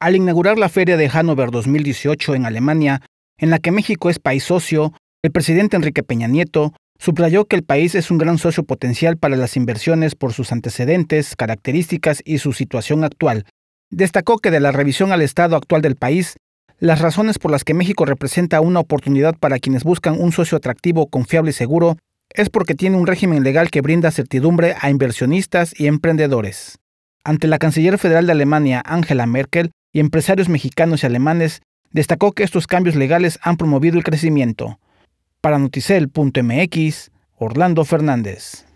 Al inaugurar la Feria de Hannover 2018 en Alemania, en la que México es país socio, el presidente Enrique Peña Nieto subrayó que el país es un gran socio potencial para las inversiones por sus antecedentes, características y su situación actual. Destacó que de la revisión al estado actual del país, las razones por las que México representa una oportunidad para quienes buscan un socio atractivo, confiable y seguro es porque tiene un régimen legal que brinda certidumbre a inversionistas y emprendedores. Ante la canciller federal de Alemania, Angela Merkel, empresarios mexicanos y alemanes, destacó que estos cambios legales han promovido el crecimiento. Para noticel.mx, Orlando Fernández.